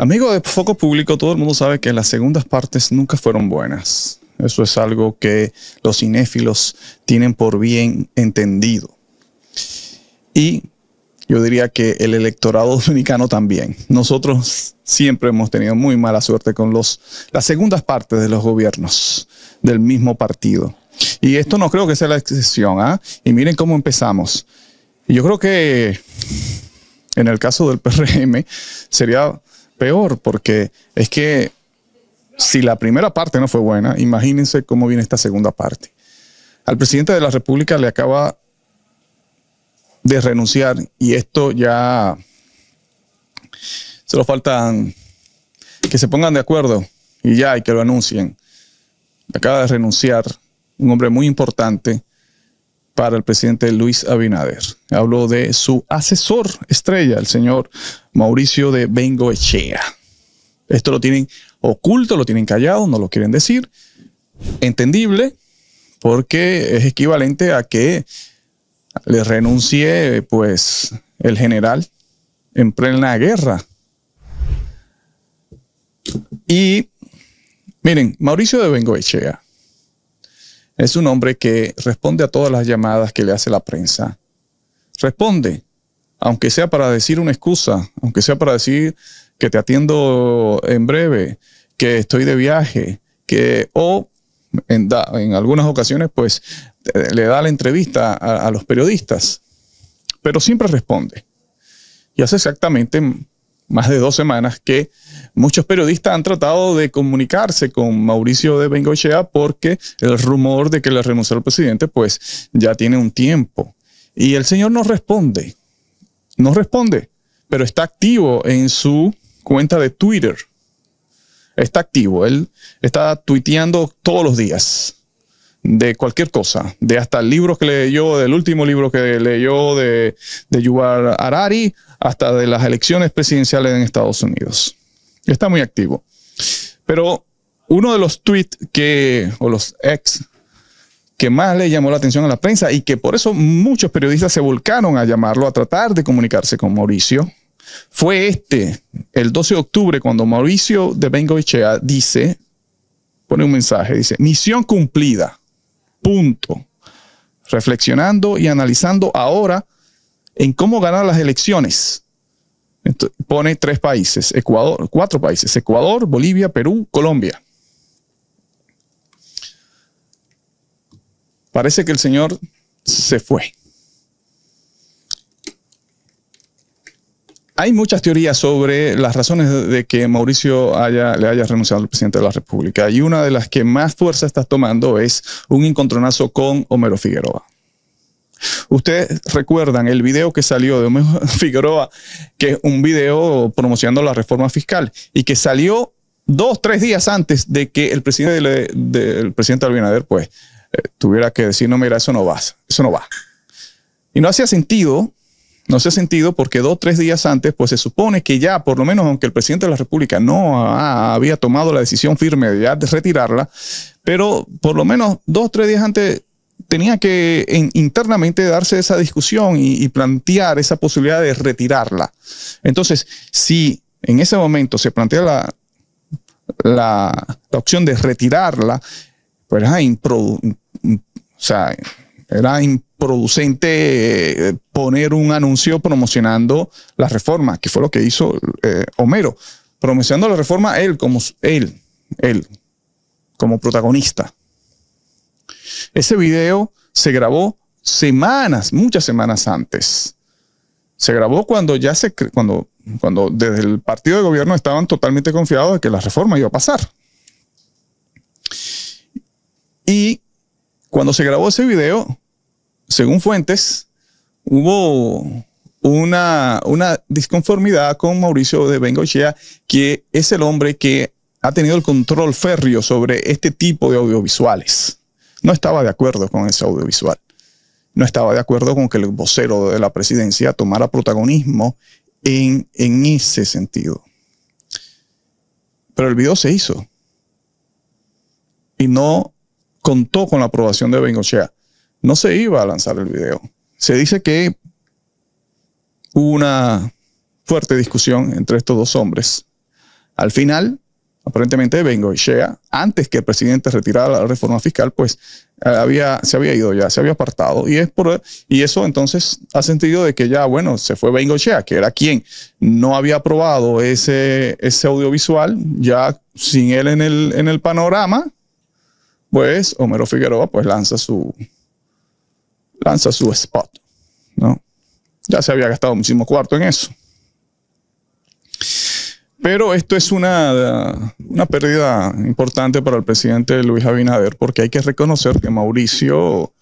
Amigo de foco público, todo el mundo sabe que las segundas partes nunca fueron buenas. Eso es algo que los cinéfilos tienen por bien entendido. Y yo diría que el electorado dominicano también. Nosotros siempre hemos tenido muy mala suerte con los, las segundas partes de los gobiernos del mismo partido. Y esto no creo que sea la excepción. ¿ah? Y miren cómo empezamos. Yo creo que en el caso del PRM sería peor, porque es que si la primera parte no fue buena, imagínense cómo viene esta segunda parte. Al presidente de la República le acaba de renunciar y esto ya solo faltan que se pongan de acuerdo y ya, y que lo anuncien. Acaba de renunciar un hombre muy importante para el presidente Luis Abinader. Habló de su asesor estrella, el señor Mauricio de Bengoechea. Esto lo tienen oculto, lo tienen callado, no lo quieren decir. Entendible, porque es equivalente a que le renuncie pues el general en plena guerra. Y miren, Mauricio de Bengoechea es un hombre que responde a todas las llamadas que le hace la prensa. Responde, aunque sea para decir una excusa, aunque sea para decir que te atiendo en breve, que estoy de viaje, que o en, algunas ocasiones pues eh, le da la entrevista a los periodistas, pero siempre responde. Y hace exactamente más de dos semanas que muchos periodistas han tratado de comunicarse con Mauricio de Bengochea porque el rumor de que le renunció al presidente, pues ya tiene un tiempo. Y el señor no responde, no responde, pero está activo en su cuenta de Twitter. Está activo, él está tuiteando todos los días de cualquier cosa, de hasta el libro que leyó, del último libro que leyó de, de Yuval Harari, hasta de las elecciones presidenciales en Estados Unidos. Está muy activo. Pero uno de los tweets que, o los ex, que más le llamó la atención a la prensa y que por eso muchos periodistas se volcaron a llamarlo, a tratar de comunicarse con Mauricio, fue este, el 12 de octubre, cuando Mauricio de Bengoichea dice, pone un mensaje, dice, misión cumplida, punto. Reflexionando y analizando ahora en cómo ganar las elecciones pone tres países, Ecuador, cuatro países, Ecuador, Bolivia, Perú, Colombia. Parece que el Señor se fue. Hay muchas teorías sobre las razones de que Mauricio haya, le haya renunciado al presidente de la República y una de las que más fuerza está tomando es un encontronazo con Homero Figueroa. Ustedes recuerdan el video que salió de Figueroa, que es un video promocionando la reforma fiscal y que salió dos, tres días antes de que el presidente, del presidente pues, eh, tuviera que decir, no, mira, eso no va, eso no va. Y no hacía sentido, no hacía sentido porque dos, tres días antes, pues se supone que ya, por lo menos, aunque el presidente de la República no había tomado la decisión firme de ya de retirarla, pero por lo menos dos, tres días antes tenía que internamente darse esa discusión y, plantear esa posibilidad de retirarla. Entonces, si en ese momento se plantea la, la, opción de retirarla, pues era, improducente eh, poner un anuncio promocionando la reforma, que fue lo que hizo eh, Homero, promocionando la reforma él como él, él como protagonista. Ese video se grabó semanas, muchas semanas antes. Se grabó cuando ya se, cuando, cuando desde el partido de gobierno estaban totalmente confiados de que la reforma iba a pasar. Y cuando se grabó ese video, según fuentes, hubo una, una disconformidad con Mauricio de Bengochea, que es el hombre que ha tenido el control férreo sobre este tipo de audiovisuales no estaba de acuerdo con ese audiovisual. No estaba de acuerdo con que el vocero de la presidencia tomara protagonismo en, ese sentido. Pero el video se hizo. Y no contó con la aprobación de Bengochea. No se iba a lanzar el video. Se dice que hubo una fuerte discusión entre estos dos hombres. Al final, aparentemente Bengo antes que el presidente retirara la reforma fiscal, pues eh, había, se había ido ya, se había apartado. Y, es por, y eso entonces ha sentido de que ya, bueno, se fue Bengochea, que era quien no había aprobado ese, ese audiovisual, ya sin él en el, en el panorama, pues Homero Figueroa pues lanza su, lanza su spot, ¿no? Ya se había gastado muchísimo cuarto en eso. Pero esto es una, pérdida importante para el presidente Luis Abinader, porque hay que reconocer que Mauricio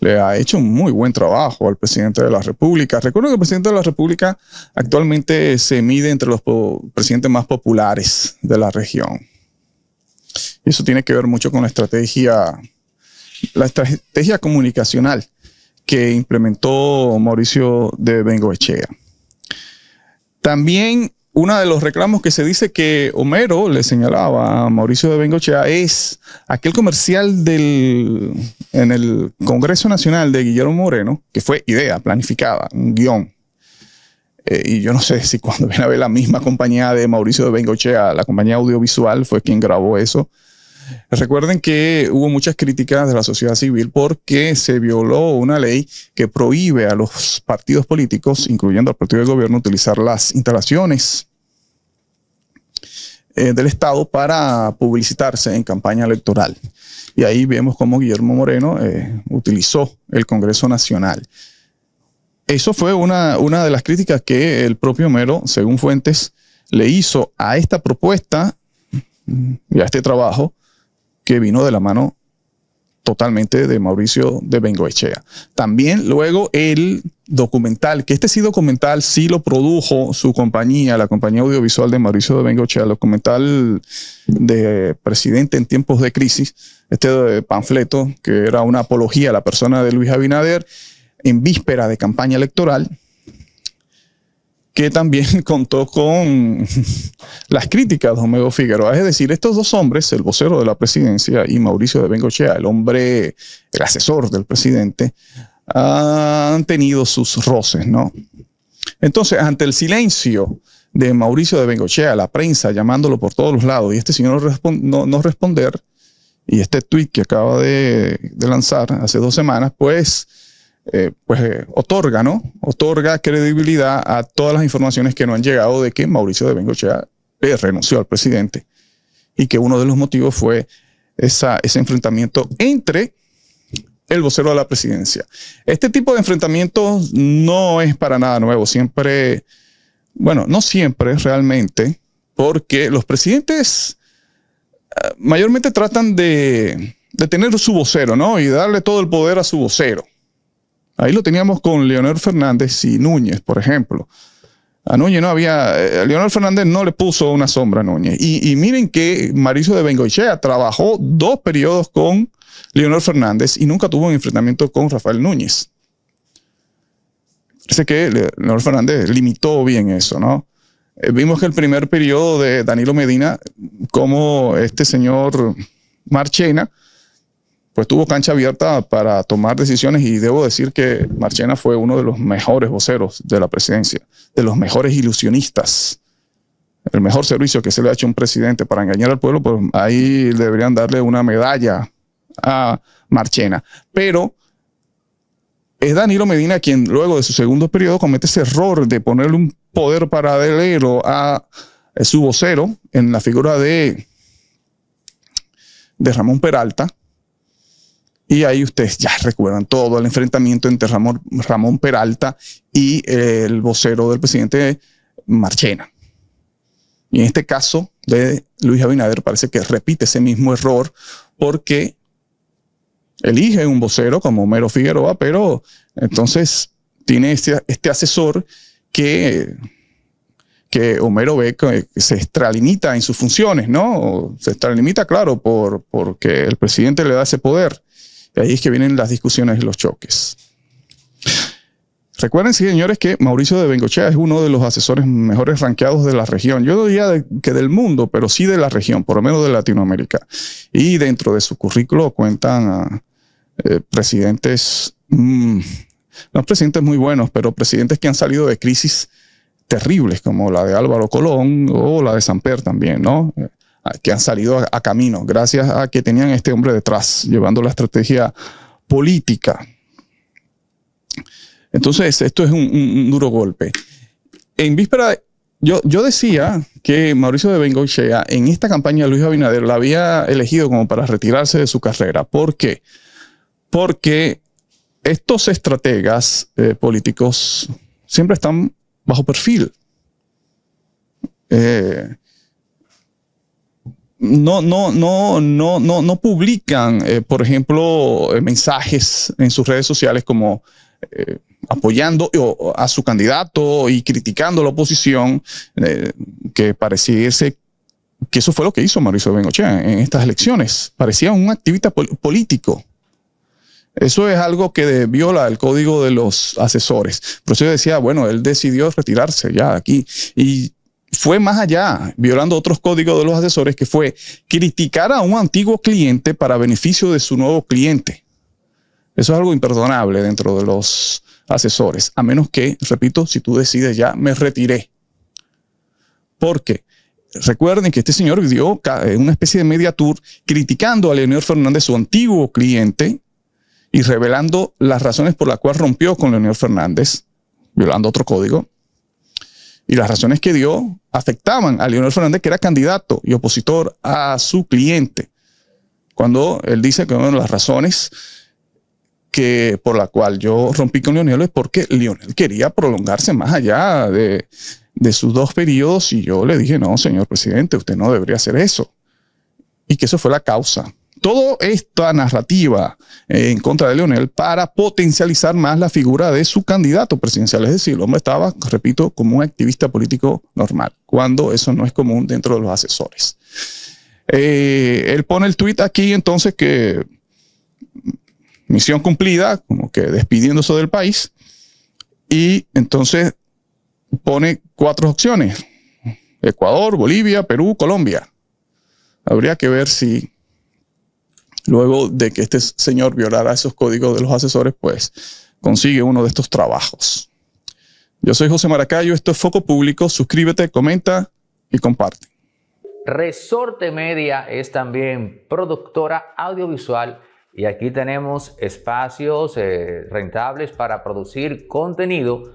le ha hecho un muy buen trabajo al presidente de la República. Recuerdo que el presidente de la República actualmente se mide entre los presidentes más populares de la región. eso tiene que ver mucho con la estrategia, la estrategia comunicacional que implementó Mauricio de Bengoechea. También uno de los reclamos que se dice que Homero le señalaba a Mauricio de Bengochea es aquel comercial del, en el Congreso Nacional de Guillermo Moreno, que fue idea planificada, un guión. Eh, y yo no sé si cuando viene a ver la misma compañía de Mauricio de Bengochea, la compañía audiovisual, fue quien grabó eso Recuerden que hubo muchas críticas de la sociedad civil porque se violó una ley que prohíbe a los partidos políticos, incluyendo al partido del gobierno, utilizar las instalaciones eh, del Estado para publicitarse en campaña electoral. Y ahí vemos cómo Guillermo Moreno eh, utilizó el Congreso Nacional. Eso fue una, una de las críticas que el propio Mero, según fuentes, le hizo a esta propuesta y a este trabajo que vino de la mano totalmente de Mauricio de Bengoechea. También luego el documental, que este sí documental sí lo produjo su compañía, la compañía audiovisual de Mauricio de Bengoechea, el documental de presidente en tiempos de crisis, este panfleto que era una apología a la persona de Luis Abinader en víspera de campaña electoral, que también contó con las críticas de Homero Figueroa. Es decir, estos dos hombres, el vocero de la presidencia y Mauricio de Bengochea, el hombre, el asesor del presidente, han tenido sus roces, ¿no? Entonces, ante el silencio de Mauricio de Bengochea, la prensa llamándolo por todos los lados y este señor no, responder, y este tweet que acaba de lanzar hace dos semanas, pues eh, pues eh, otorga, ¿no? Otorga credibilidad a todas las informaciones que no han llegado de que Mauricio de Bengochea eh, renunció al presidente y que uno de los motivos fue ese enfrentamiento entre el vocero de la presidencia. Este tipo de enfrentamiento no es para nada nuevo, siempre, bueno, no siempre realmente, porque los presidentes mayormente tratan de, de tener su vocero, ¿no? Y darle todo el poder a su vocero Ahí lo teníamos con Leonel Fernández y Núñez, por ejemplo. A Núñez no había, a eh, Leonel Fernández no le puso una sombra a Núñez. Y, miren que Mariso de Bengoichea trabajó dos periodos con Leonel Fernández y nunca tuvo un enfrentamiento con Rafael Núñez. Parece que Leonel Fernández limitó bien eso, ¿no? Eh, vimos que el primer periodo de Danilo Medina, como este señor Marchena, pues tuvo cancha abierta para tomar decisiones y debo decir que Marchena fue uno de los mejores voceros de la presidencia, de los mejores ilusionistas. El mejor servicio que se le ha hecho a un presidente para engañar al pueblo, pues ahí deberían darle una medalla a Marchena. Pero es Danilo Medina quien luego de su segundo periodo comete ese error de ponerle un poder paralelo a su vocero en la figura de, de Ramón Peralta y ahí ustedes ya recuerdan todo el enfrentamiento entre Ramón, Peralta y el vocero del presidente Marchena. Y en este caso de Luis Abinader parece que repite ese mismo error porque elige un vocero como Homero Figueroa, pero entonces tiene este, este asesor que, que Homero ve que se extralimita en sus funciones, ¿no? Se extralimita, claro, porque el presidente le da ese poder. De ahí es que vienen las discusiones y los choques. Recuerden, señores, que Mauricio de Bengochea es uno de los asesores mejores ranqueados de la región. Yo no diría que del mundo, pero sí de la región, por lo menos de Latinoamérica. Y dentro de su currículo cuentan a, eh, presidentes, mm, no presidentes muy buenos, pero presidentes que han salido de crisis terribles, como la de Álvaro Colón o la de Samper también, ¿no? que han salido a, camino, gracias a que tenían este hombre detrás, llevando la estrategia política. Entonces, esto es un, duro golpe. En víspera, yo, yo, decía que Mauricio de Bengochea en esta campaña Luis Abinader la había elegido como para retirarse de su carrera. ¿Por qué? Porque estos estrategas eh, políticos siempre están bajo perfil. Eh, no, no, no, no, no, no publican, eh, por ejemplo, eh, mensajes en sus redes sociales como eh, apoyando a su candidato y criticando la oposición, que pareciese que eso fue lo que hizo Mauricio Bengochea en estas elecciones. Parecía un activista político. Eso es algo que viola el código de los asesores. Por eso yo decía, bueno, él decidió retirarse ya aquí. Y fue más allá, violando otros códigos de los asesores, que fue criticar a un antiguo cliente para beneficio de su nuevo cliente. Eso es algo imperdonable dentro de los asesores, a menos que, repito, si tú decides ya, me retiré. Porque recuerden que este señor dio eh, una especie de media tour criticando a Leonel Fernández, su antiguo cliente, y revelando las razones por las cuales rompió con Leonel Fernández, violando otro código y las razones que dio afectaban a Lionel Fernández, que era candidato y opositor a su cliente. Cuando él dice que una de las razones que por la cual yo rompí con Lionel es porque Lionel quería prolongarse más allá de, de sus dos periodos y yo le dije, no, señor presidente, usted no debería hacer eso. Y que eso fue la causa toda esta narrativa en contra de Leonel para potencializar más la figura de su candidato presidencial. Es decir, el hombre estaba, repito, como un activista político normal, cuando eso no es común dentro de los asesores. Eh, él pone el tuit aquí entonces que misión cumplida, como que despidiéndose del país, y entonces pone cuatro opciones, Ecuador, Bolivia, Perú, Colombia. Habría que ver si luego de que este señor violara esos códigos de los asesores, pues consigue uno de estos trabajos. Yo soy José Maracayo, esto es Foco Público, suscríbete, comenta y comparte. Resorte Media es también productora audiovisual y aquí tenemos espacios eh, rentables para producir contenido